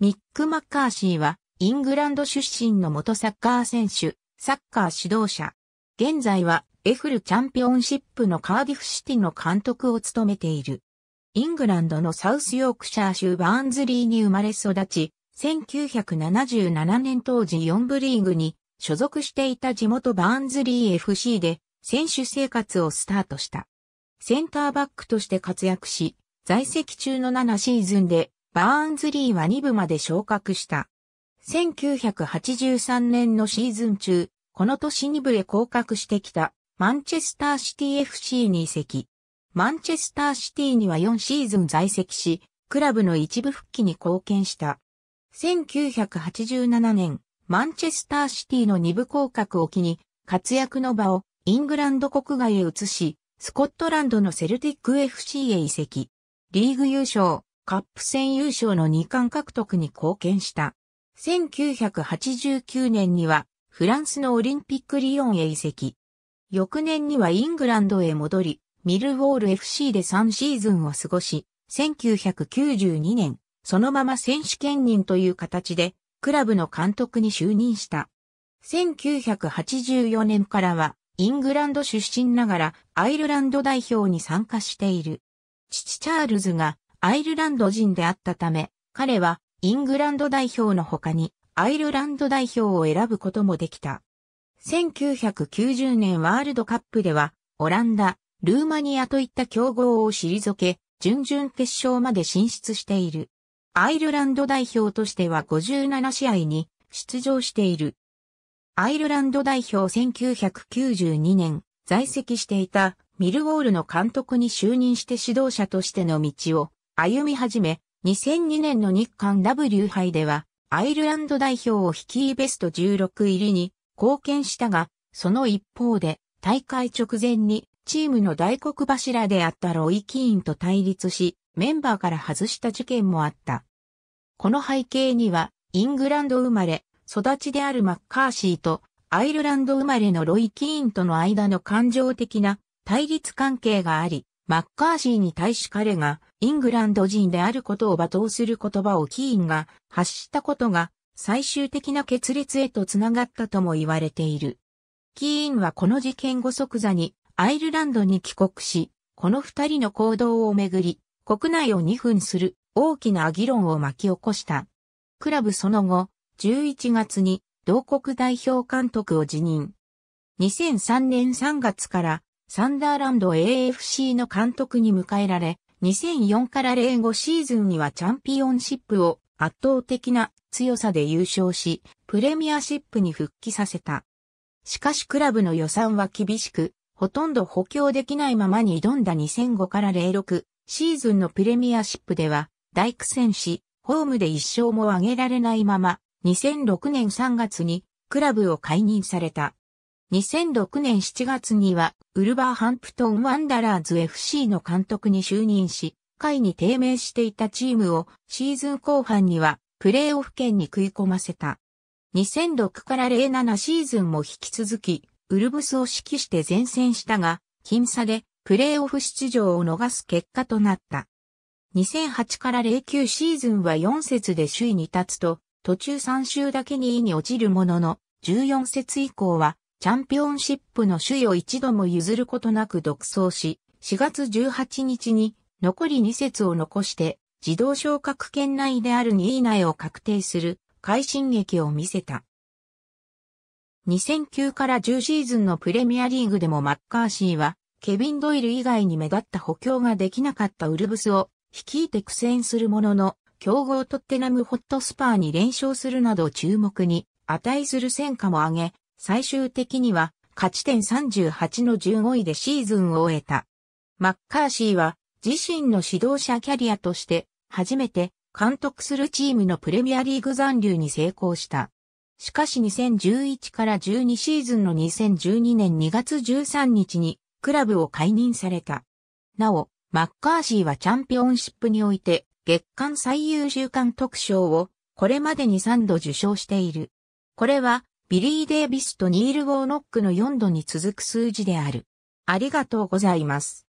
ミック・マッカーシーは、イングランド出身の元サッカー選手、サッカー指導者。現在は、エフルチャンピオンシップのカーディフシティの監督を務めている。イングランドのサウスヨークシャー州バーンズリーに生まれ育ち、1977年当時4部リーグに所属していた地元バーンズリー FC で選手生活をスタートした。センターバックとして活躍し、在籍中の7シーズンでバーンズリーは2部まで昇格した。1983年のシーズン中、この年2部へ降格してきたマンチェスターシティ FC に移籍。マンチェスターシティには4シーズン在籍し、クラブの一部復帰に貢献した。1987年、マンチェスターシティの2部降格を機に、活躍の場をイングランド国外へ移し、スコットランドのセルティック FC へ移籍。リーグ優勝、カップ戦優勝の2冠獲得に貢献した。1989年にはフランスのオリンピックリヨンへ移籍。翌年にはイングランドへ戻り、ミルウォール FC で3シーズンを過ごし、1992年、そのまま選手兼任という形で、クラブの監督に就任した。1984年からは、イングランド出身ながら、アイルランド代表に参加している。父チャールズが、アイルランド人であったため、彼はイングランド代表の他にアイルランド代表を選ぶこともできた。1990年ワールドカップでは、オランダ、ルーマニアといった競合を退け、準々決勝まで進出している。アイルランド代表としては57試合に出場している。アイルランド代表1992年在籍していたミルウォールの監督に就任して指導者としての道を歩み始め、2002年の日韓 W 杯では、アイルランド代表を率いベスト16入りに貢献したが、その一方で、大会直前にチームの大黒柱であったロイ・キーンと対立し、メンバーから外した事件もあった。この背景には、イングランド生まれ、育ちであるマッカーシーと、アイルランド生まれのロイ・キーンとの間の感情的な対立関係があり、マッカーシーに対し彼がイングランド人であることを罵倒する言葉をキーンが発したことが最終的な決裂へとつながったとも言われている。キーンはこの事件後即座にアイルランドに帰国し、この二人の行動をめぐり、国内を2分する大きな議論を巻き起こした。クラブその後、11月に同国代表監督を辞任。2003年3月からサンダーランド AFC の監督に迎えられ、2004から05シーズンにはチャンピオンシップを圧倒的な強さで優勝し、プレミアシップに復帰させた。しかしクラブの予算は厳しく、ほとんど補強できないままに挑んだ2005から06シーズンのプレミアシップでは大苦戦し、ホームで一勝も挙げられないまま、2006年3月にクラブを解任された。2006年7月には、ウルバーハンプトンワンダラーズ FC の監督に就任し、下位に低迷していたチームをシーズン後半にはプレーオフ圏に食い込ませた。2006から07シーズンも引き続き、ウルブスを指揮して前線したが、僅差でプレーオフ出場を逃す結果となった。2008から09シーズンは4節で首位に立つと、途中3週だけに位に落ちるものの、14節以降はチャンピオンシップの首位を一度も譲ることなく独走し、4月18日に残り2節を残して自動昇格圏内である2位内を確定する快進撃を見せた。2009から10シーズンのプレミアリーグでもマッカーシーはケビン・ドイル以外に目立った補強ができなかったウルブスを率いて苦戦するものの強豪トッテナムホットスパーに連勝するなど注目に値する戦果も上げ、最終的には勝ち点38の15位でシーズンを終えた。マッカーシーは自身の指導者キャリアとして初めて監督するチームのプレミアリーグ残留に成功した。しかし2011から12シーズンの2012年2月13日にクラブを解任された。なお、マッカーシーはチャンピオンシップにおいて月間最優秀監督賞をこれまでに3度受賞している。これはビリー・デイビスとニール・ウォーノックの4度に続く数字である。ありがとうございます。